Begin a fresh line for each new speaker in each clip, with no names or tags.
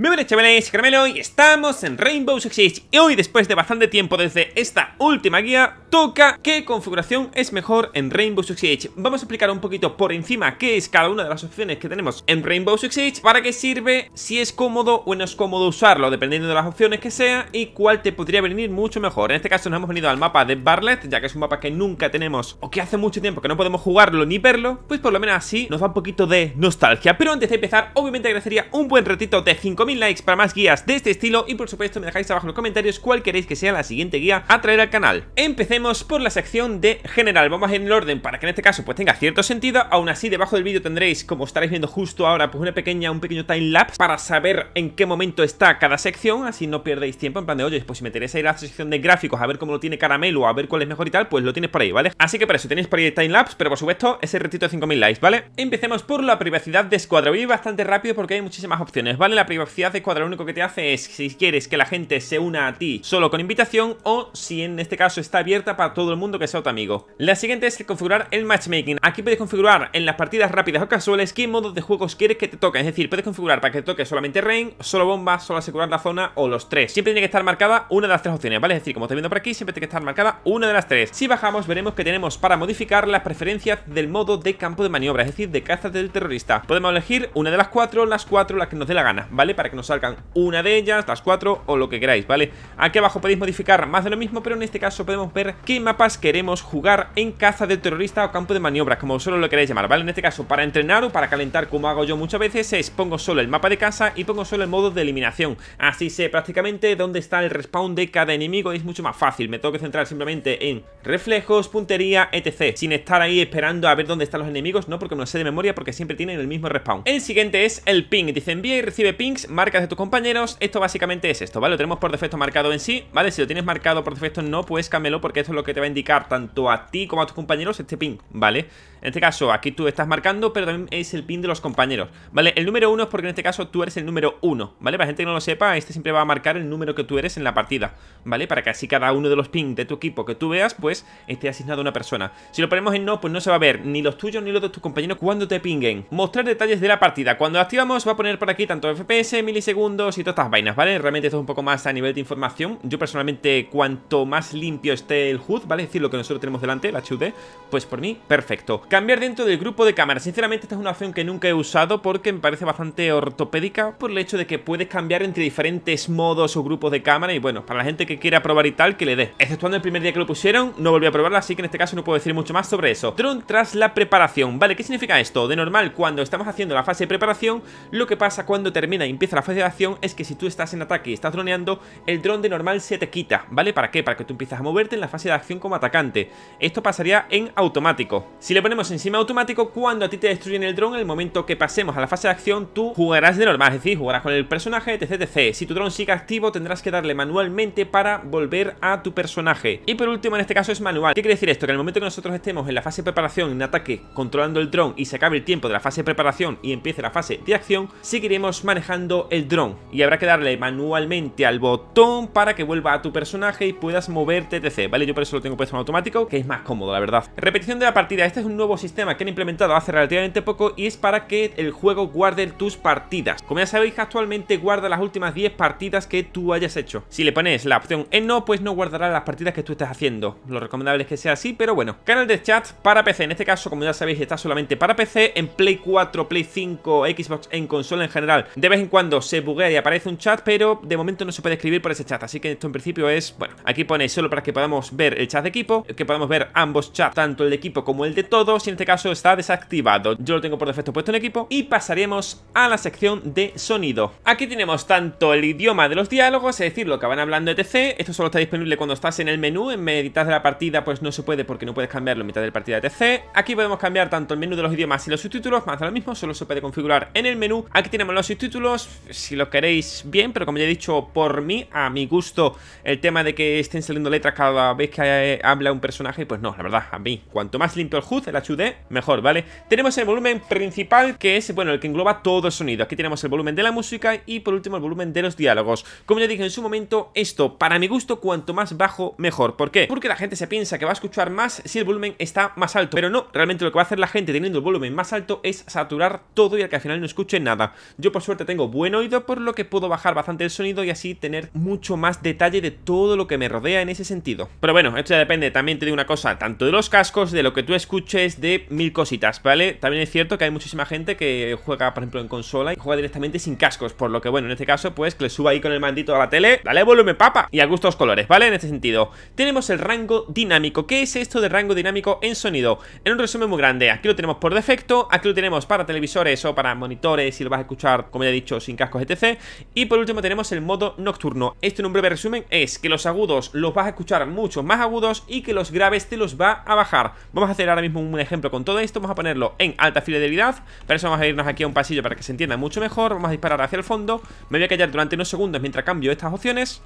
Muy buenas chavales, Carmelo y estamos en Rainbow Six Siege Y hoy después de bastante tiempo desde esta última guía Toca qué configuración es mejor en Rainbow Six Siege Vamos a explicar un poquito por encima qué es cada una de las opciones que tenemos en Rainbow Six Siege Para qué sirve, si es cómodo o no es cómodo usarlo Dependiendo de las opciones que sea y cuál te podría venir mucho mejor En este caso nos hemos venido al mapa de Barlet Ya que es un mapa que nunca tenemos o que hace mucho tiempo que no podemos jugarlo ni verlo Pues por lo menos así nos da un poquito de nostalgia Pero antes de empezar, obviamente agradecería un buen ratito de 5 likes para más guías de este estilo y por supuesto me dejáis abajo en los comentarios cuál queréis que sea la siguiente guía a traer al canal. Empecemos por la sección de general, vamos en el orden para que en este caso pues tenga cierto sentido, aún así debajo del vídeo tendréis, como estaréis viendo justo ahora, pues una pequeña, un pequeño time lapse para saber en qué momento está cada sección, así no perdéis tiempo, en plan de, oye, pues si me interesa ir a la sección de gráficos a ver cómo lo tiene Caramelo, a ver cuál es mejor y tal, pues lo tienes por ahí, ¿vale? Así que para eso tenéis por ahí el time lapse, pero por supuesto ese retito de 5000 likes, ¿vale? Empecemos por la privacidad de escuadra, voy bastante rápido porque hay muchísimas opciones, ¿vale? La privacidad de Cuadra lo único que te hace es, si quieres que la gente se una a ti solo con invitación o si en este caso está abierta para todo el mundo que sea tu amigo. La siguiente es configurar el matchmaking. Aquí puedes configurar en las partidas rápidas o casuales qué modos de juegos quieres que te toquen. Es decir, puedes configurar para que te toque solamente rain, solo bombas, solo asegurar la zona o los tres. Siempre tiene que estar marcada una de las tres opciones, ¿vale? Es decir, como te viendo por aquí, siempre tiene que estar marcada una de las tres. Si bajamos, veremos que tenemos para modificar las preferencias del modo de campo de maniobra, es decir, de caza del terrorista. Podemos elegir una de las cuatro, las cuatro, las que nos dé la gana, ¿vale? para que nos salgan una de ellas, las cuatro o lo que queráis, ¿vale? Aquí abajo podéis modificar más de lo mismo, pero en este caso podemos ver qué mapas queremos jugar en caza de terrorista o campo de maniobras, como solo lo queráis llamar, ¿vale? En este caso, para entrenar o para calentar, como hago yo muchas veces, es pongo solo el mapa de casa y pongo solo el modo de eliminación. Así sé prácticamente dónde está el respawn de cada enemigo y es mucho más fácil. Me tengo que centrar simplemente en reflejos, puntería, etc. Sin estar ahí esperando a ver dónde están los enemigos, no porque no lo sé de memoria, porque siempre tienen el mismo respawn. El siguiente es el ping. Dice envía y recibe pings marcas de tus compañeros Esto básicamente es esto, ¿vale? Lo tenemos por defecto marcado en sí, ¿vale? Si lo tienes marcado por defecto no, pues cámelo porque esto es lo que te va a indicar tanto a ti como a tus compañeros este ping, ¿vale? En este caso, aquí tú estás marcando, pero también es el pin de los compañeros, ¿vale? El número uno es porque en este caso tú eres el número uno, ¿vale? Para gente que no lo sepa, este siempre va a marcar el número que tú eres en la partida, ¿vale? Para que así cada uno de los pings de tu equipo que tú veas, pues esté asignado a una persona. Si lo ponemos en no, pues no se va a ver ni los tuyos ni los de tus compañeros cuando te pinguen. Mostrar detalles de la partida. Cuando activamos va a poner por aquí tanto FPS, milisegundos y todas estas vainas, ¿vale? Realmente esto es un poco más a nivel de información. Yo personalmente, cuanto más limpio esté el HUD, ¿vale? Es decir, lo que nosotros tenemos delante, la HUD, pues por mí, perfecto. Cambiar dentro del grupo de cámaras. Sinceramente esta es una opción que nunca he usado porque me parece bastante ortopédica por el hecho de que puedes cambiar entre diferentes modos o grupos de cámara y bueno, para la gente que quiera probar y tal, que le dé. Exceptuando el primer día que lo pusieron, no volví a probarla, así que en este caso no puedo decir mucho más sobre eso. Drone tras la preparación. Vale, ¿qué significa esto? De normal, cuando estamos haciendo la fase de preparación, lo que pasa cuando termina y empieza la fase de acción es que si tú estás en ataque y estás droneando, el drone de normal se te quita, ¿vale? ¿Para qué? Para que tú empiezas a moverte en la fase de acción como atacante. Esto pasaría en automático. Si le ponemos encima automático, cuando a ti te destruyen el dron, el momento que pasemos a la fase de acción, tú jugarás de normal, es decir, jugarás con el personaje, etc, etc. Si tu dron sigue activo, tendrás que darle manualmente para volver a tu personaje. Y por último, en este caso es manual. ¿Qué quiere decir esto? Que en el momento que nosotros estemos en la fase de preparación, en ataque, controlando el dron y se acabe el tiempo de la fase de preparación y empiece la fase de acción, seguiremos manejando el dron. Y habrá que darle manualmente al botón para que vuelva a tu personaje y puedas moverte, etc. ¿Vale? Yo por eso lo tengo puesto en automático, que es más cómodo, la verdad. Repetición de la partida. Este es un nuevo sistema que han implementado hace relativamente poco y es para que el juego guarde tus partidas. Como ya sabéis, actualmente guarda las últimas 10 partidas que tú hayas hecho. Si le pones la opción en no, pues no guardará las partidas que tú estás haciendo. Lo recomendable es que sea así, pero bueno. Canal de chat para PC. En este caso, como ya sabéis, está solamente para PC. En Play 4, Play 5, Xbox, en consola en general. De vez en cuando se buguea y aparece un chat, pero de momento no se puede escribir por ese chat. Así que esto en principio es, bueno, aquí pone solo para que podamos ver el chat de equipo, que podamos ver ambos chats, tanto el de equipo como el de todos y en este caso está desactivado. Yo lo tengo por defecto puesto en equipo y pasaremos a la sección de sonido. Aquí tenemos tanto el idioma de los diálogos, es decir, lo que van hablando etc. Esto solo está disponible cuando estás en el menú, en mitad de la partida pues no se puede porque no puedes cambiarlo en mitad de la partida etc. Aquí podemos cambiar tanto el menú de los idiomas y los subtítulos, más de lo mismo, solo se puede configurar en el menú. Aquí tenemos los subtítulos, si los queréis bien, pero como ya he dicho, por mí, a mi gusto, el tema de que estén saliendo letras cada vez que eh, habla un personaje, pues no, la verdad, a mí, cuanto más limpio el HUD, el HUD mejor, ¿vale? Tenemos el volumen principal, que es, bueno, el que engloba todo el sonido. Aquí tenemos el volumen de la música y, por último, el volumen de los diálogos. Como ya dije en su momento, esto, para mi gusto, cuanto más bajo, mejor. ¿Por qué? Porque la gente se piensa que va a escuchar más si el volumen está más alto. Pero no, realmente lo que va a hacer la gente teniendo el volumen más alto es saturar todo y al que al final no escuche nada. Yo, por suerte, tengo buen oído, por lo que puedo bajar bastante el sonido y así tener mucho más detalle de todo lo que me rodea en ese sentido. Pero bueno, esto ya depende también de una cosa, tanto de los cascos, de lo que tú escuches, de mil cositas, ¿vale? También es cierto que hay muchísima gente que juega, por ejemplo, en consola y juega directamente sin cascos, por lo que, bueno, en este caso, pues que le suba ahí con el mandito a la tele, dale volumen, papa, y a gustos colores, ¿vale? En este sentido, tenemos el rango dinámico. ¿Qué es esto de rango dinámico en sonido? En un resumen muy grande, aquí lo tenemos por defecto, aquí lo tenemos para televisores o para monitores, si lo vas a escuchar, como ya he dicho, sin cascos, etc. Y por último tenemos el modo nocturno. Esto en un breve resumen es que los agudos los vas a escuchar mucho más agudos y que los graves te los va a bajar. Vamos a hacer ahora mismo un ejemplo ejemplo, con todo esto vamos a ponerlo en alta fidelidad Para eso vamos a irnos aquí a un pasillo para que se entienda mucho mejor Vamos a disparar hacia el fondo Me voy a callar durante unos segundos mientras cambio estas opciones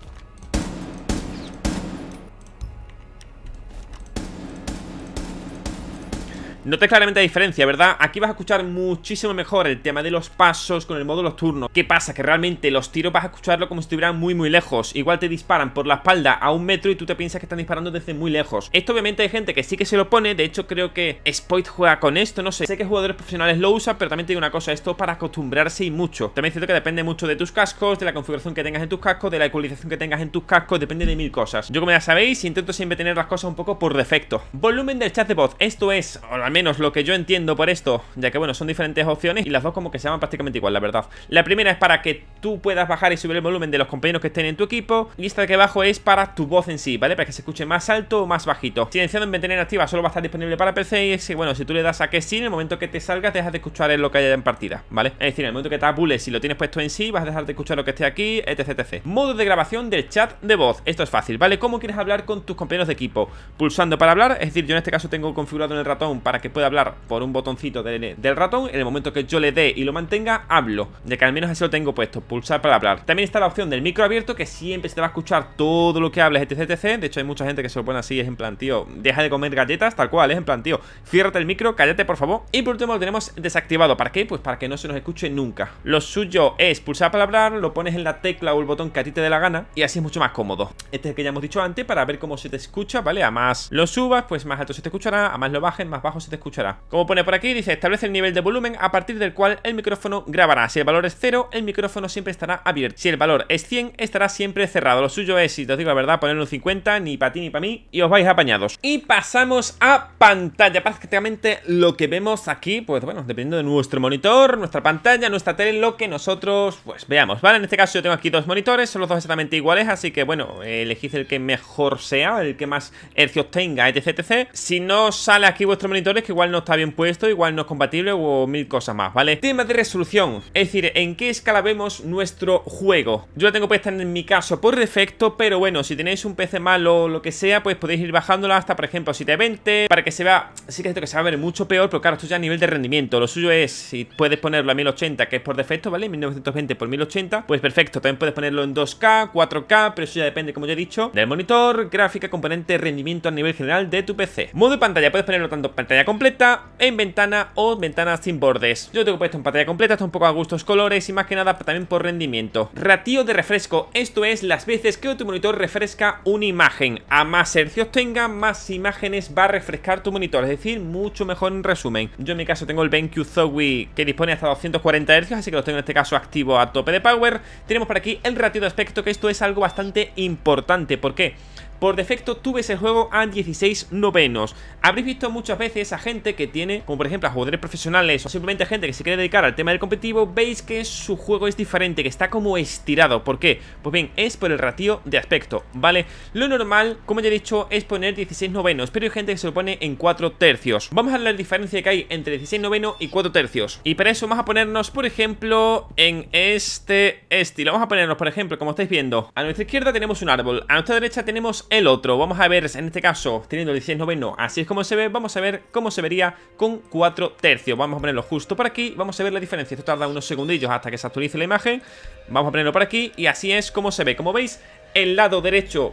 te claramente la diferencia, ¿verdad? Aquí vas a escuchar muchísimo mejor el tema de los pasos con el modo nocturno. ¿Qué pasa? Que realmente los tiros vas a escucharlo como si estuvieran muy muy lejos. Igual te disparan por la espalda a un metro y tú te piensas que están disparando desde muy lejos. Esto obviamente hay gente que sí que se lo pone, de hecho creo que Spoit juega con esto, no sé. Sé que jugadores profesionales lo usan, pero también te digo una cosa, esto para acostumbrarse y mucho. También es cierto que depende mucho de tus cascos, de la configuración que tengas en tus cascos, de la ecualización que tengas en tus cascos, depende de mil cosas. Yo como ya sabéis, intento siempre tener las cosas un poco por defecto. Volumen del chat de voz, esto es menos lo que yo entiendo por esto, ya que bueno, son diferentes opciones y las dos como que se llaman prácticamente igual, la verdad. La primera es para que tú puedas bajar y subir el volumen de los compañeros que estén en tu equipo y esta de aquí abajo es para tu voz en sí, ¿vale? Para que se escuche más alto o más bajito. Silenciado en mantener activa solo va a estar disponible para PC y es que bueno, si tú le das a que sí, en el momento que te salgas, dejas de escuchar lo que haya en partida, ¿vale? Es decir, en el momento que te apules, si lo tienes puesto en sí, vas a dejar de escuchar lo que esté aquí, etc, etc. Modo de grabación del chat de voz. Esto es fácil, ¿vale? ¿Cómo quieres hablar con tus compañeros de equipo? Pulsando para hablar, es decir, yo en este caso tengo configurado en el ratón para que que puede hablar por un botoncito del, del ratón. En el momento que yo le dé y lo mantenga, hablo. de que al menos así lo tengo puesto, pulsar para hablar. También está la opción del micro abierto, que siempre se te va a escuchar todo lo que hables, etc, etc. De hecho, hay mucha gente que se lo pone así, es en plan, tío, deja de comer galletas, tal cual, es en plan, tío, el micro, cállate, por favor. Y por último lo tenemos desactivado. ¿Para qué? Pues para que no se nos escuche nunca. Lo suyo es pulsar para hablar, lo pones en la tecla o el botón que a ti te dé la gana, y así es mucho más cómodo. Este es el que ya hemos dicho antes, para ver cómo se te escucha, ¿vale? A más lo subas, pues más alto se te escuchará, a más lo bajen más bajo se te escuchará. Como pone por aquí, dice, establece el nivel de volumen a partir del cual el micrófono grabará. Si el valor es 0, el micrófono siempre estará abierto. Si el valor es 100, estará siempre cerrado. Lo suyo es, si te digo la verdad, poner un 50, ni para ti ni para mí, y os vais apañados. Y pasamos a pantalla. Prácticamente lo que vemos aquí, pues bueno, dependiendo de nuestro monitor, nuestra pantalla, nuestra tele, lo que nosotros, pues veamos, ¿vale? En este caso yo tengo aquí dos monitores, son los dos exactamente iguales, así que bueno, elegid el que mejor sea, el que más hercios tenga, etc, etc. Si no sale aquí vuestro monitor, que igual no está bien puesto, igual no es compatible o mil cosas más, ¿vale? Tema de resolución, es decir, en qué escala vemos nuestro juego. Yo lo tengo puesta en mi caso por defecto, pero bueno, si tenéis un PC malo o lo que sea, pues podéis ir bajándola hasta, por ejemplo, 720, para que se vea, sí que es que se va a ver mucho peor, pero claro, esto ya a nivel de rendimiento. Lo suyo es, si puedes ponerlo a 1080, que es por defecto, ¿vale? 1920 por 1080, pues perfecto. También puedes ponerlo en 2K, 4K, pero eso ya depende, como ya he dicho, del monitor, gráfica, componente, rendimiento a nivel general de tu PC. Modo de pantalla, puedes ponerlo tanto pantalla como completa, en ventana o ventana sin bordes. Yo tengo puesto en pantalla completa, está un poco a gustos colores y más que nada también por rendimiento. Ratio de refresco, esto es las veces que tu monitor refresca una imagen. A más hercios tenga, más imágenes va a refrescar tu monitor, es decir, mucho mejor en resumen. Yo en mi caso tengo el BenQ Zowie que dispone hasta 240 hercios así que lo tengo en este caso activo a tope de power. Tenemos por aquí el ratio de aspecto, que esto es algo bastante importante. ¿Por qué? Por defecto tuve ves el juego a 16 novenos. Habréis visto muchas veces a gente que tiene, como por ejemplo a jugadores profesionales o simplemente gente que se quiere dedicar al tema del competitivo, veis que su juego es diferente, que está como estirado. ¿Por qué? Pues bien, es por el ratio de aspecto, ¿vale? Lo normal, como ya he dicho, es poner 16 novenos, pero hay gente que se lo pone en 4 tercios. Vamos a ver la diferencia que hay entre 16 noveno y 4 tercios. Y para eso vamos a ponernos, por ejemplo, en este estilo. Vamos a ponernos, por ejemplo, como estáis viendo, a nuestra izquierda tenemos un árbol, a nuestra derecha tenemos el otro. Vamos a ver, en este caso, teniendo el 16 no así es como se ve. Vamos a ver cómo se vería con 4 tercios. Vamos a ponerlo justo por aquí. Vamos a ver la diferencia. Esto tarda unos segundillos hasta que se actualice la imagen. Vamos a ponerlo por aquí y así es como se ve. Como veis, el lado derecho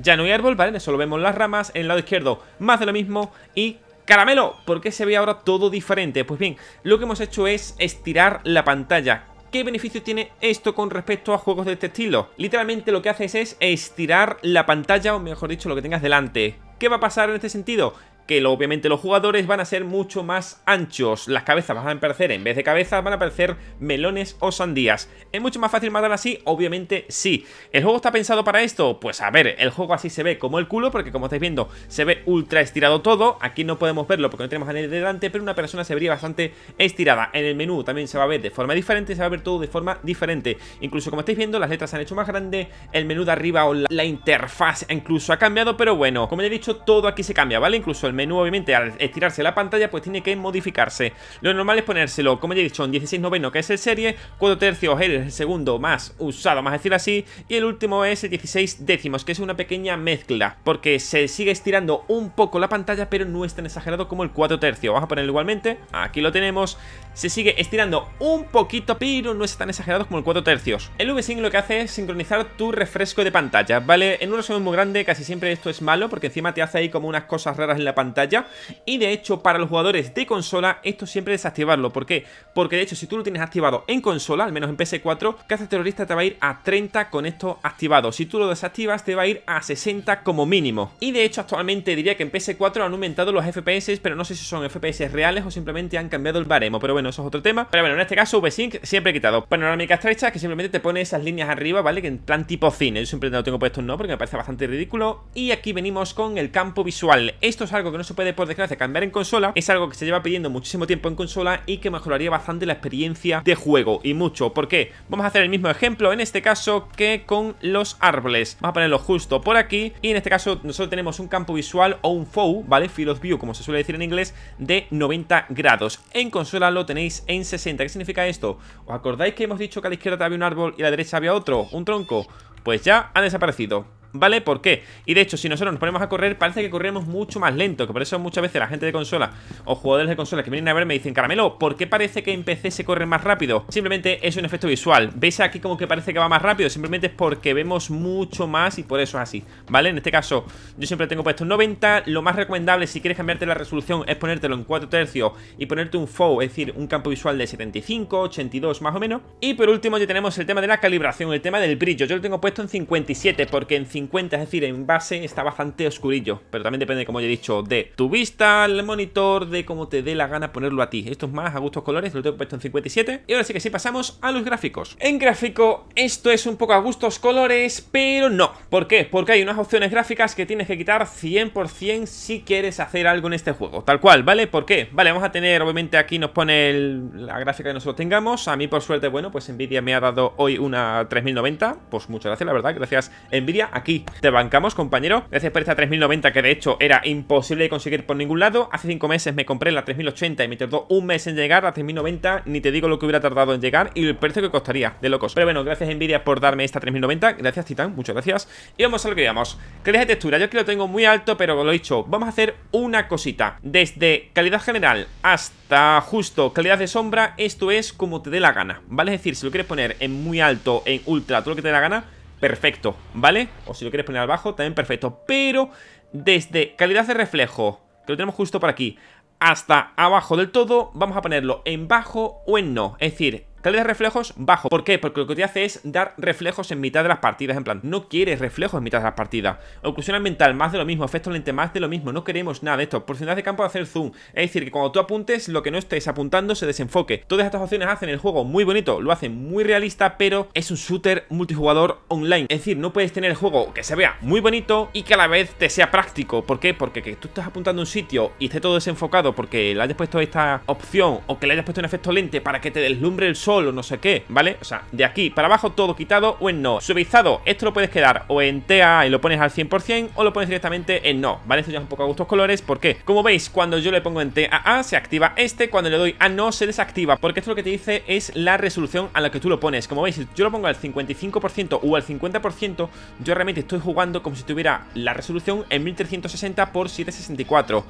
ya no hay árbol, ¿vale? Solo vemos las ramas. En el lado izquierdo, más de lo mismo y caramelo, ¿por qué se ve ahora todo diferente? Pues bien, lo que hemos hecho es estirar la pantalla ¿qué beneficio tiene esto con respecto a juegos de este estilo? Literalmente lo que haces es estirar la pantalla, o mejor dicho, lo que tengas delante. ¿Qué va a pasar en este sentido? que obviamente los jugadores van a ser mucho más anchos. Las cabezas van a aparecer, en vez de cabezas, van a aparecer melones o sandías. ¿Es mucho más fácil matar así? Obviamente sí. ¿El juego está pensado para esto? Pues a ver, el juego así se ve como el culo, porque como estáis viendo, se ve ultra estirado todo. Aquí no podemos verlo porque no tenemos a nadie delante, pero una persona se vería bastante estirada. En el menú también se va a ver de forma diferente, se va a ver todo de forma diferente. Incluso como estáis viendo, las letras se han hecho más grande, el menú de arriba o la, interfaz incluso ha cambiado, pero bueno, como ya he dicho, todo aquí se cambia, ¿vale? Incluso el menú, obviamente, al estirarse la pantalla, pues tiene que modificarse. Lo normal es ponérselo, como ya he dicho, en 16 noveno, que es el serie, 4 tercios es el segundo más usado, más decir así, y el último es el 16 décimos, que es una pequeña mezcla, porque se sigue estirando un poco la pantalla, pero no es tan exagerado como el 4 tercios. Vamos a ponerlo igualmente, aquí lo tenemos, se sigue estirando un poquito, pero no es tan exagerado como el 4 tercios. El V-Sync lo que hace es sincronizar tu refresco de pantalla, ¿vale? En un resumen muy grande casi siempre esto es malo, porque encima te hace ahí como unas cosas raras en la pantalla, pantalla y de hecho para los jugadores de consola esto siempre desactivarlo, ¿por Porque de hecho si tú lo tienes activado en consola, al menos en PS4, Caza Terrorista te va a ir a 30 con esto activado, si tú lo desactivas te va a ir a 60 como mínimo y de hecho actualmente diría que en PS4 han aumentado los FPS, pero no sé si son FPS reales o simplemente han cambiado el baremo, pero bueno, eso es otro tema, pero bueno, en este caso VSync siempre he quitado, panorámica estrecha que simplemente te pone esas líneas arriba, ¿vale? Que en plan tipo cine, yo siempre lo tengo puesto no porque me parece bastante ridículo y aquí venimos con el campo visual, esto es algo que no se puede, por desgracia, cambiar en consola, es algo que se lleva pidiendo muchísimo tiempo en consola y que mejoraría bastante la experiencia de juego, y mucho. ¿Por qué? Vamos a hacer el mismo ejemplo, en este caso, que con los árboles. Vamos a ponerlo justo por aquí, y en este caso nosotros tenemos un campo visual o un foe, ¿vale? Field of View, como se suele decir en inglés, de 90 grados. En consola lo tenéis en 60. ¿Qué significa esto? ¿Os acordáis que hemos dicho que a la izquierda había un árbol y a la derecha había otro? ¿Un tronco? Pues ya ha desaparecido. ¿vale? ¿Por qué? Y de hecho, si nosotros nos ponemos a correr, parece que corremos mucho más lento, que por eso muchas veces la gente de consola o jugadores de consola que vienen a ver me dicen, Caramelo, ¿por qué parece que en PC se corre más rápido? Simplemente es un efecto visual. ¿Veis aquí como que parece que va más rápido? Simplemente es porque vemos mucho más y por eso es así, ¿vale? En este caso, yo siempre tengo puesto en 90, lo más recomendable si quieres cambiarte la resolución es ponértelo en 4 tercios y ponerte un FOV, es decir, un campo visual de 75, 82 más o menos. Y por último ya tenemos el tema de la calibración, el tema del brillo. Yo lo tengo puesto en 57 porque en 50, es decir, en base está bastante oscurillo, pero también depende, como ya he dicho, de tu vista, el monitor, de cómo te dé la gana ponerlo a ti. Esto es más a gustos colores, lo tengo puesto en 57. Y ahora sí que sí pasamos a los gráficos. En gráfico esto es un poco a gustos colores, pero no. ¿Por qué? Porque hay unas opciones gráficas que tienes que quitar 100% si quieres hacer algo en este juego. Tal cual, ¿vale? ¿Por qué? Vale, vamos a tener, obviamente aquí nos pone la gráfica que nosotros tengamos. A mí por suerte, bueno, pues Nvidia me ha dado hoy una 3090. Pues muchas gracias, la verdad. Gracias Nvidia. Aquí te bancamos, compañero. Gracias por esta 3090 que de hecho era imposible de conseguir por ningún lado. Hace 5 meses me compré la 3080 y me tardó un mes en llegar. a 3090 ni te digo lo que hubiera tardado en llegar y el precio que costaría. De locos. Pero bueno, gracias Envidia por darme esta 3090. Gracias Titan, muchas gracias. Y vamos a lo que digamos. Calidad de textura. Yo que lo tengo muy alto, pero lo he dicho. Vamos a hacer una cosita. Desde calidad general hasta justo calidad de sombra, esto es como te dé la gana. ¿Vale? Es decir, si lo quieres poner en muy alto, en ultra, todo lo que te dé la gana perfecto, ¿vale? O si lo quieres poner abajo también perfecto. Pero desde calidad de reflejo, que lo tenemos justo por aquí, hasta abajo del todo, vamos a ponerlo en bajo o en no. Es decir, Calidad de reflejos, bajo. ¿Por qué? Porque lo que te hace es dar reflejos en mitad de las partidas. En plan, no quieres reflejos en mitad de las partidas. Oclusión ambiental, más de lo mismo. Efecto lente, más de lo mismo. No queremos nada de esto. Porcentaje de campo de hacer zoom. Es decir, que cuando tú apuntes, lo que no estés apuntando se desenfoque. Todas estas opciones hacen el juego muy bonito. Lo hacen muy realista, pero es un shooter multijugador online. Es decir, no puedes tener el juego que se vea muy bonito y que a la vez te sea práctico. ¿Por qué? Porque que tú estás apuntando a un sitio y esté todo desenfocado porque le hayas puesto esta opción o que le hayas puesto un efecto lente para que te deslumbre el sol o no sé qué, ¿vale? O sea, de aquí para abajo todo quitado o en no. Suavizado, esto lo puedes quedar o en TA y lo pones al 100% o lo pones directamente en no, ¿vale? Esto ya es un poco a gustos colores porque, como veis, cuando yo le pongo en TAA se activa este, cuando le doy a no se desactiva, porque esto lo que te dice es la resolución a la que tú lo pones. Como veis, si yo lo pongo al 55% o al 50%, yo realmente estoy jugando como si tuviera la resolución en 1360 x 764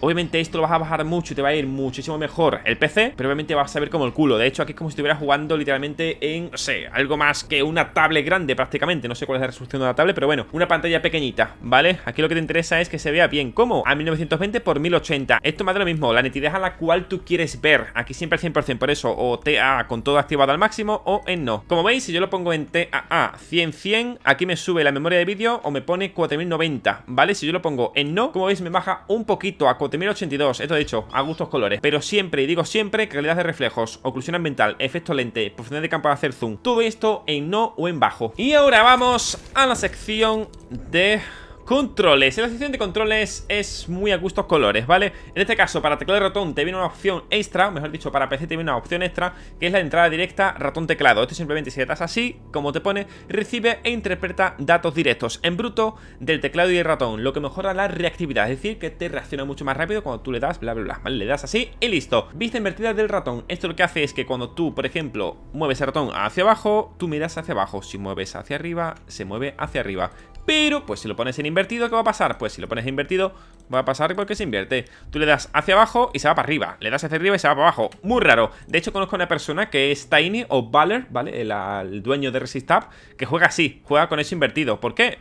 Obviamente esto lo vas a bajar mucho y te va a ir muchísimo mejor el PC, pero obviamente vas a ver como el culo. De hecho, aquí es como si estuvieras jugando literalmente en, no sé, algo más que una tablet grande prácticamente. No sé cuál es la resolución de la tablet, pero bueno, una pantalla pequeñita, ¿vale? Aquí lo que te interesa es que se vea bien. ¿Cómo? A 1920 por 1080. Esto más de lo mismo, la nitidez a la cual tú quieres ver. Aquí siempre al 100%, por eso, o TA con todo activado al máximo o en no. Como veis, si yo lo pongo en TAA 100-100, aquí me sube la memoria de vídeo o me pone 4090, ¿vale? Si yo lo pongo en no, como veis, me baja un poquito a 4090 4082, esto he dicho, a gustos colores Pero siempre, y digo siempre, calidad de reflejos, oclusión ambiental, efecto lente, profundidad de campo de hacer zoom Todo esto en no o en bajo Y ahora vamos a la sección de... Controles. En la sección de controles es muy a gustos colores, ¿vale? En este caso, para teclado y ratón te viene una opción extra, mejor dicho, para PC te viene una opción extra, que es la entrada directa ratón-teclado. Esto simplemente si le das así, como te pone, recibe e interpreta datos directos en bruto del teclado y el ratón, lo que mejora la reactividad, es decir, que te reacciona mucho más rápido cuando tú le das, bla, bla, bla, Le das así y listo. Vista invertida del ratón. Esto lo que hace es que cuando tú, por ejemplo, mueves el ratón hacia abajo, tú miras hacia abajo. Si mueves hacia arriba, se mueve hacia arriba. Pero, pues si lo pones en invertido, ¿qué va a pasar? Pues si lo pones en invertido, va a pasar porque se invierte. Tú le das hacia abajo y se va para arriba. Le das hacia arriba y se va para abajo. Muy raro. De hecho, conozco a una persona que es Tiny o Valer, ¿vale? El, dueño de Resistab, que juega así. Juega con eso invertido. ¿Por qué?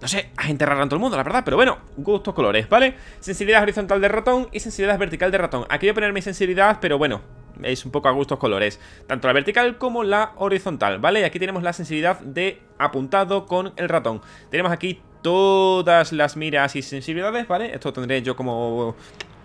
No sé, a rara en todo el mundo, la verdad, pero bueno, gustos colores, ¿vale? Sensibilidad horizontal de ratón y sensibilidad vertical de ratón. Aquí voy a poner mi sensibilidad, pero bueno, es un poco a gustos colores, tanto la vertical como la horizontal, ¿vale? Y aquí tenemos la sensibilidad de apuntado con el ratón. Tenemos aquí todas las miras y sensibilidades, ¿vale? Esto tendré yo como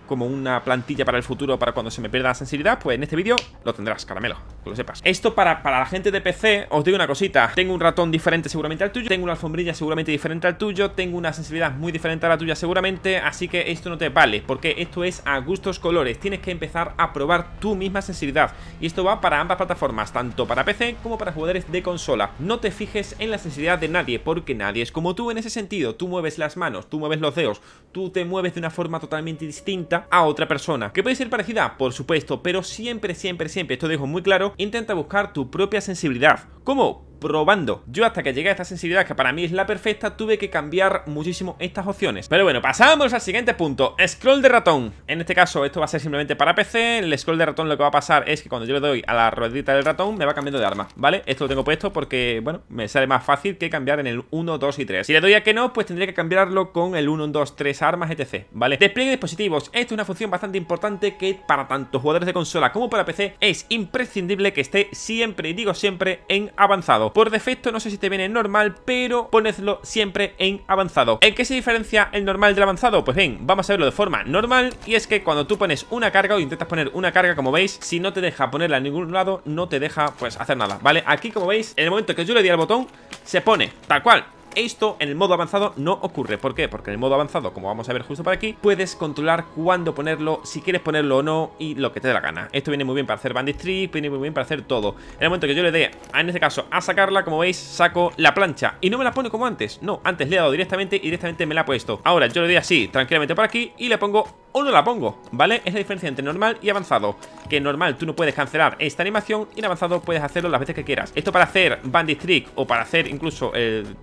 como una plantilla para el futuro para cuando se me pierda la sensibilidad, pues en este vídeo lo tendrás, caramelo, que lo sepas. Esto para, para la gente de PC, os digo una cosita, tengo un ratón diferente seguramente al tuyo, tengo una alfombrilla seguramente diferente al tuyo, tengo una sensibilidad muy diferente a la tuya seguramente, así que esto no te vale, porque esto es a gustos colores, tienes que empezar a probar tu misma sensibilidad, y esto va para ambas plataformas, tanto para PC como para jugadores de consola. No te fijes en la sensibilidad de nadie, porque nadie es como tú en ese sentido, tú mueves las manos, tú mueves los dedos, tú te mueves de una forma totalmente distinta, a otra persona, que puede ser parecida, por supuesto, pero siempre, siempre, siempre, esto dejo muy claro, intenta buscar tu propia sensibilidad. ¿Cómo? probando. Yo hasta que llegué a esta sensibilidad, que para mí es la perfecta, tuve que cambiar muchísimo estas opciones. Pero bueno, pasamos al siguiente punto. Scroll de ratón. En este caso, esto va a ser simplemente para PC. El scroll de ratón lo que va a pasar es que cuando yo le doy a la ruedita del ratón, me va cambiando de arma, ¿vale? Esto lo tengo puesto porque, bueno, me sale más fácil que cambiar en el 1, 2 y 3. Si le doy a que no, pues tendría que cambiarlo con el 1, 2, 3 armas, etc, ¿vale? Despliegue dispositivos. Esto es una función bastante importante que para tanto jugadores de consola como para PC es imprescindible que esté siempre, y digo siempre, en avanzado. Por defecto no sé si te viene normal, pero ponedlo siempre en avanzado. ¿En qué se diferencia el normal del avanzado? Pues bien, vamos a verlo de forma normal y es que cuando tú pones una carga o intentas poner una carga, como veis, si no te deja ponerla en ningún lado, no te deja pues hacer nada, ¿vale? Aquí como veis, en el momento que yo le di al botón, se pone tal cual, esto en el modo avanzado no ocurre. ¿Por qué? Porque en el modo avanzado, como vamos a ver justo por aquí, puedes controlar cuándo ponerlo, si quieres ponerlo o no y lo que te dé la gana. Esto viene muy bien para hacer bandit Trick, viene muy bien para hacer todo. En el momento que yo le dé, en este caso, a sacarla, como veis, saco la plancha y no me la pone como antes. No, antes le he dado directamente y directamente me la ha puesto. Ahora yo le doy así, tranquilamente por aquí y le pongo o no la pongo, ¿vale? Es la diferencia entre normal y avanzado. Que normal tú no puedes cancelar esta animación y en avanzado puedes hacerlo las veces que quieras. Esto para hacer bandit trick o para hacer incluso el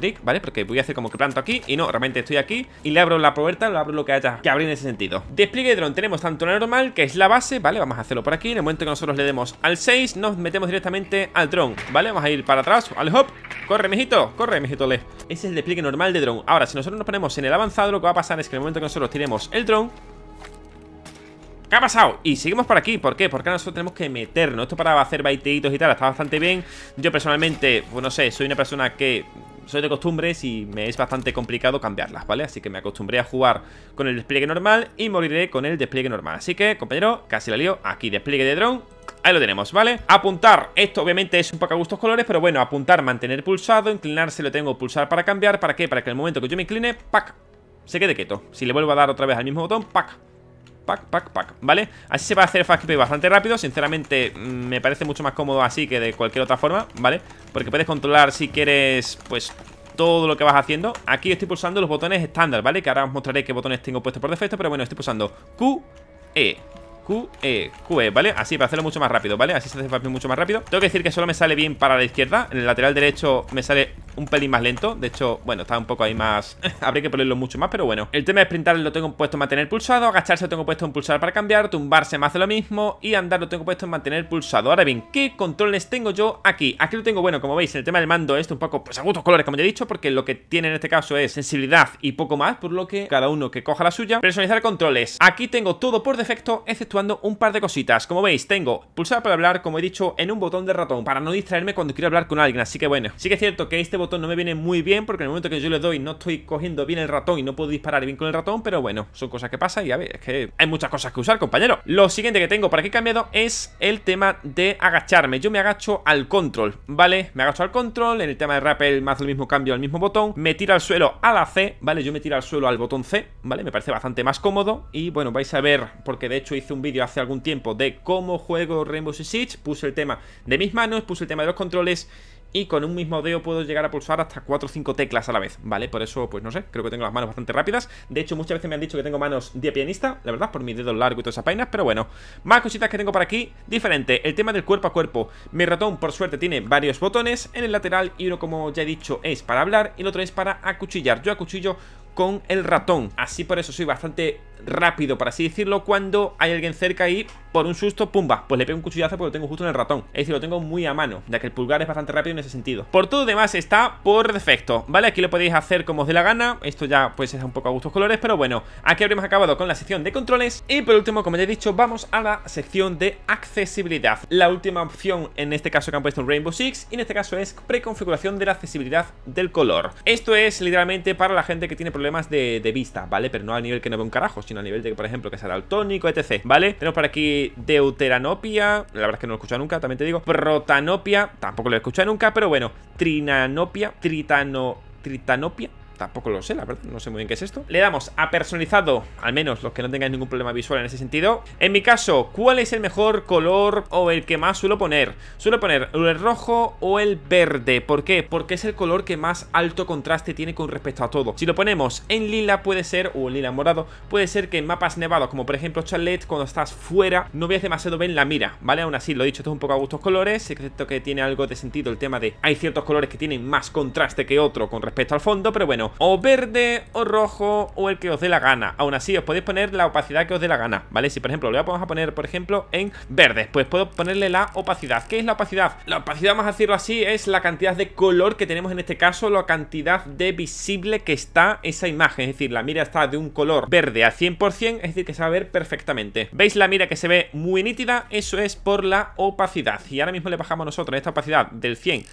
trick, ¿vale? Porque voy a hacer como que planto aquí y no, realmente estoy aquí y le abro la puerta, le abro lo que haya que abrir en ese sentido. Despliegue de dron tenemos tanto la normal, que es la base, ¿vale? Vamos a hacerlo por aquí. En el momento que nosotros le demos al 6, nos metemos directamente al dron, ¿vale? Vamos a ir para atrás, al hop. Corre, mijito, corre, mijito, le. Ese es el despliegue normal de dron. Ahora, si nosotros nos ponemos en el avanzado, lo que va a pasar es que en el momento que nosotros tiremos el dron, ¿Qué ha pasado? Y seguimos por aquí, ¿por qué? Porque nosotros tenemos que meternos Esto para hacer baiteitos y tal, está bastante bien Yo personalmente, pues no sé, soy una persona que soy de costumbres y me es bastante complicado cambiarlas, ¿vale? Así que me acostumbré a jugar con el despliegue normal y moriré con el despliegue normal Así que, compañero, casi la lío, aquí despliegue de dron Ahí lo tenemos, ¿vale? Apuntar, esto obviamente es un poco a gustos colores Pero bueno, apuntar, mantener pulsado, inclinarse lo tengo pulsar para cambiar ¿Para qué? Para que el momento que yo me incline, ¡pac! Se quede quieto Si le vuelvo a dar otra vez al mismo botón, ¡pac! pack pack pac, ¿vale? Así se va a hacer fast keep bastante rápido Sinceramente mm, me parece mucho más cómodo así que de cualquier otra forma, ¿vale? Porque puedes controlar si quieres, pues, todo lo que vas haciendo Aquí estoy pulsando los botones estándar, ¿vale? Que ahora os mostraré qué botones tengo puestos por defecto Pero bueno, estoy pulsando Q, E QE, QE, ¿vale? Así, para hacerlo mucho más rápido, ¿vale? Así se hace mucho más rápido Tengo que decir que solo me sale bien para la izquierda En el lateral derecho me sale un pelín más lento De hecho, bueno, está un poco ahí más... Habría que ponerlo mucho más, pero bueno El tema de sprintar lo tengo puesto en mantener pulsado Agacharse lo tengo puesto en pulsar para cambiar Tumbarse más hace lo mismo Y andar lo tengo puesto en mantener pulsado Ahora bien, ¿qué controles tengo yo aquí? Aquí lo tengo, bueno, como veis, el tema del mando esto un poco pues a gustos colores, como ya he dicho Porque lo que tiene en este caso es sensibilidad y poco más Por lo que cada uno que coja la suya Personalizar controles Aquí tengo todo por defecto, excepto un par de cositas. Como veis, tengo pulsar para hablar, como he dicho, en un botón de ratón, para no distraerme cuando quiero hablar con alguien. Así que bueno, sí que es cierto que este botón no me viene muy bien, porque en el momento que yo le doy no estoy cogiendo bien el ratón y no puedo disparar bien con el ratón, pero bueno, son cosas que pasan y a ver, es que hay muchas cosas que usar, compañero. Lo siguiente que tengo para que he cambiado es el tema de agacharme. Yo me agacho al control, ¿vale? Me agacho al control, en el tema de rappel Más hace el mismo cambio al mismo botón, me tiro al suelo a la C, ¿vale? Yo me tiro al suelo al botón C, ¿vale? Me parece bastante más cómodo y bueno, vais a ver, porque de hecho hice un vídeo hace algún tiempo de cómo juego Rainbow Six Siege, puse el tema de mis manos, puse el tema de los controles y con un mismo dedo puedo llegar a pulsar hasta 4 o 5 teclas a la vez, ¿vale? Por eso, pues no sé, creo que tengo las manos bastante rápidas. De hecho, muchas veces me han dicho que tengo manos de pianista, la verdad, por mis dedos largos y todas esas painas. pero bueno. Más cositas que tengo por aquí, diferente. El tema del cuerpo a cuerpo. Mi ratón, por suerte, tiene varios botones en el lateral y uno, como ya he dicho, es para hablar y el otro es para acuchillar. Yo acuchillo con el ratón. Así por eso soy bastante rápido, por así decirlo, cuando hay alguien cerca y por un susto, pumba, pues le pego un cuchillazo porque lo tengo justo en el ratón. Es decir, lo tengo muy a mano, ya que el pulgar es bastante rápido en ese sentido. Por todo demás está por defecto, ¿vale? Aquí lo podéis hacer como os dé la gana. Esto ya pues es un poco a gustos colores, pero bueno, aquí habremos acabado con la sección de controles. Y por último, como ya he dicho, vamos a la sección de accesibilidad. La última opción en este caso que han puesto en Rainbow Six y en este caso es preconfiguración de la accesibilidad del color. Esto es literalmente para la gente que tiene problemas de, vista, ¿vale? Pero no al nivel que no ve un carajo, a nivel de, por ejemplo, que será el tónico, etc. ¿Vale? Tenemos por aquí deuteranopia, la verdad es que no lo he escuchado nunca, también te digo. Protanopia, tampoco lo he escuchado nunca, pero bueno. Trinanopia, tritano, tritanopia Tampoco lo sé, la verdad, no sé muy bien qué es esto Le damos a personalizado, al menos los que no tengan ningún problema visual en ese sentido En mi caso, ¿cuál es el mejor color o el que más suelo poner? Suelo poner el rojo o el verde ¿Por qué? Porque es el color que más alto contraste tiene con respecto a todo Si lo ponemos en lila puede ser, o en lila morado Puede ser que en mapas nevados, como por ejemplo Charlotte Cuando estás fuera, no veas demasiado bien la mira, ¿vale? Aún así, lo he dicho, esto es un poco a gustos colores Excepto que tiene algo de sentido el tema de Hay ciertos colores que tienen más contraste que otro con respecto al fondo Pero bueno, o verde, o rojo, o el que os dé la gana Aún así, os podéis poner la opacidad que os dé la gana, ¿vale? Si por ejemplo, lo vamos a poner, por ejemplo, en verde Pues puedo ponerle la opacidad ¿Qué es la opacidad? La opacidad, vamos a decirlo así, es la cantidad de color que tenemos en este caso La cantidad de visible que está esa imagen Es decir, la mira está de un color verde al 100% Es decir, que se va a ver perfectamente ¿Veis la mira que se ve muy nítida? Eso es por la opacidad Y ahora mismo le bajamos nosotros esta opacidad del 100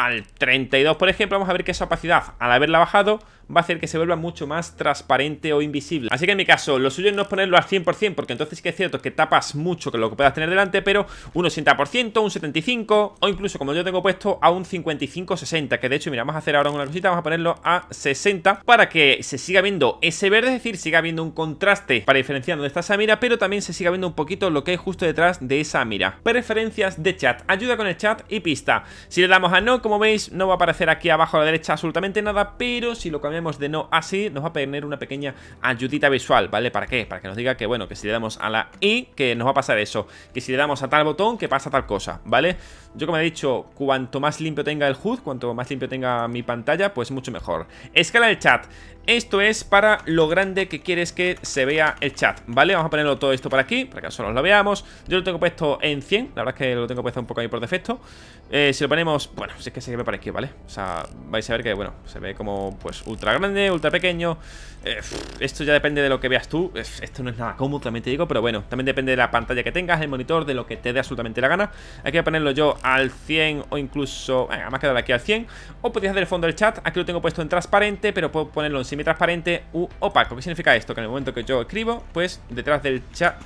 al 32, por ejemplo, vamos a ver que esa opacidad, al haberla bajado, va a hacer que se vuelva mucho más transparente o invisible. Así que en mi caso, lo suyo no es ponerlo al 100%, porque entonces sí que es cierto que tapas mucho con lo que puedas tener delante, pero un 80%, un 75% o incluso, como yo tengo puesto, a un 55-60, que de hecho, mira, vamos a hacer ahora una cosita, vamos a ponerlo a 60 para que se siga viendo ese verde, es decir, siga viendo un contraste para diferenciar donde está esa mira, pero también se siga viendo un poquito lo que hay justo detrás de esa mira. Preferencias de chat, ayuda con el chat y pista. Si le damos a no, como veis, no va a aparecer aquí abajo a la derecha absolutamente nada, pero si lo Vemos de no así, nos va a poner una pequeña ayudita visual, ¿vale? ¿Para qué? Para que nos diga que, bueno, que si le damos a la I, que nos va a pasar eso. Que si le damos a tal botón, que pasa tal cosa, ¿vale? Yo como he dicho, cuanto más limpio tenga el HUD, cuanto más limpio tenga mi pantalla, pues mucho mejor. Escala del chat. Esto es para lo grande que quieres que se vea el chat, ¿vale? Vamos a ponerlo todo esto para aquí, para que solo lo veamos Yo lo tengo puesto en 100, la verdad es que lo tengo puesto un poco ahí por defecto eh, Si lo ponemos, bueno, si es que se ve para aquí, ¿vale? O sea, vais a ver que, bueno, se ve como, pues, ultra grande, ultra pequeño eh, Esto ya depende de lo que veas tú Esto no es nada cómodo, también te digo, pero bueno También depende de la pantalla que tengas, el monitor, de lo que te dé absolutamente la gana Hay que ponerlo yo al 100 o incluso, venga, más quedar aquí al 100 O podéis hacer el fondo del chat, aquí lo tengo puesto en transparente, pero puedo ponerlo en semitransparente u opaco. ¿Qué significa esto? Que en el momento que yo escribo, pues detrás del chat...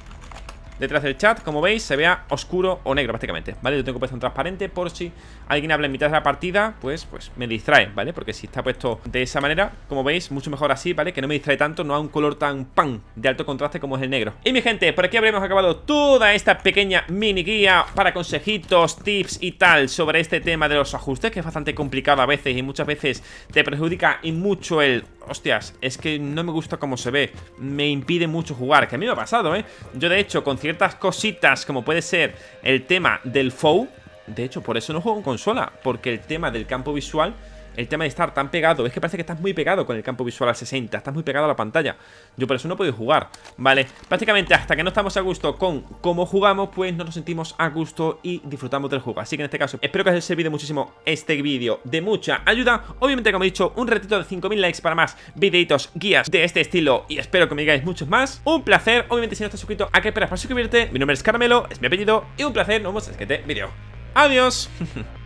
Detrás del chat, como veis, se vea oscuro o negro Básicamente ¿vale? Yo tengo puesto un transparente por si alguien habla en mitad de la partida, pues, pues me distrae, ¿vale? Porque si está puesto de esa manera, como veis, mucho mejor así, ¿vale? Que no me distrae tanto, no a un color tan pan de alto contraste como es el negro. Y mi gente, por aquí habremos acabado toda esta pequeña mini guía para consejitos, tips y tal sobre este tema de los ajustes, que es bastante complicado a veces y muchas veces te perjudica y mucho el hostias, es que no me gusta cómo se ve, me impide mucho jugar, que a mí me ha pasado, ¿eh? Yo de hecho, con ciertas cositas como puede ser el tema del FOU, de hecho, por eso no juego en consola, porque el tema del campo visual el tema de estar tan pegado, es que parece que estás muy pegado con el campo visual al 60, estás muy pegado a la pantalla. Yo por eso no he podido jugar, ¿vale? Prácticamente hasta que no estamos a gusto con cómo jugamos, pues no nos sentimos a gusto y disfrutamos del juego. Así que en este caso, espero que os haya servido muchísimo este vídeo de mucha ayuda. Obviamente, como he dicho, un ratito de 5000 likes para más videitos, guías de este estilo y espero que me digáis muchos más. Un placer, obviamente si no estás suscrito, ¿a qué esperas para suscribirte? Mi nombre es Carmelo, es mi apellido y un placer, nos vemos en el vídeo. ¡Adiós!